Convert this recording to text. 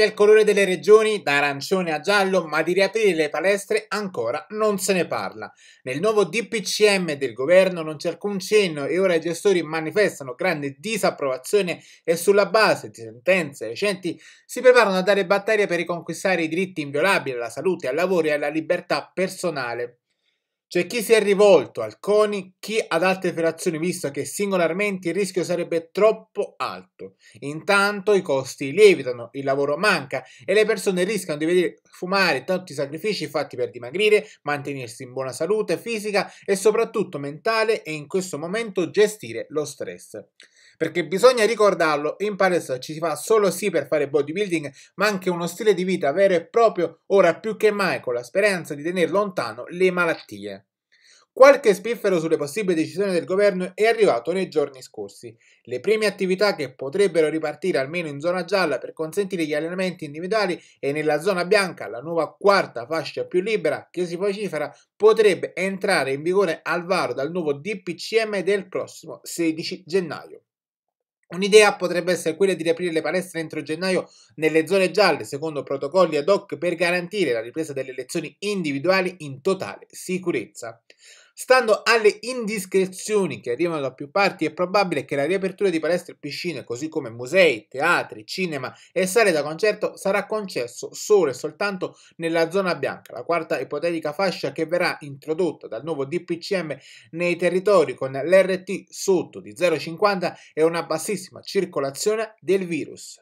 Nel colore delle regioni, da arancione a giallo, ma di riaprire le palestre ancora non se ne parla. Nel nuovo DPCM del governo non c'è alcun cenno e ora i gestori manifestano grande disapprovazione e sulla base di sentenze recenti si preparano a dare battaglia per riconquistare i diritti inviolabili alla salute, al lavoro e alla libertà personale. C'è cioè, chi si è rivolto al CONI, chi ad altre federazioni, visto che singolarmente il rischio sarebbe troppo alto. Intanto i costi lievitano, il lavoro manca e le persone rischiano di vedere fumare tanti sacrifici fatti per dimagrire, mantenersi in buona salute fisica e soprattutto mentale e in questo momento gestire lo stress. Perché bisogna ricordarlo, in palestra ci si fa solo sì per fare bodybuilding, ma anche uno stile di vita vero e proprio, ora più che mai con la speranza di tenere lontano le malattie. Qualche spiffero sulle possibili decisioni del governo è arrivato nei giorni scorsi. Le prime attività che potrebbero ripartire almeno in zona gialla per consentire gli allenamenti individuali e nella zona bianca, la nuova quarta fascia più libera che si vocifera, potrebbe entrare in vigore al varo dal nuovo DPCM del prossimo 16 gennaio. Un'idea potrebbe essere quella di riaprire le palestre entro gennaio nelle zone gialle, secondo protocolli ad hoc per garantire la ripresa delle lezioni individuali in totale sicurezza. Stando alle indiscrezioni che arrivano da più parti, è probabile che la riapertura di palestre e piscine, così come musei, teatri, cinema e sale da concerto, sarà concesso solo e soltanto nella zona bianca, la quarta ipotetica fascia che verrà introdotta dal nuovo DPCM nei territori con l'RT sotto di 0,50 e una bassissima circolazione del virus.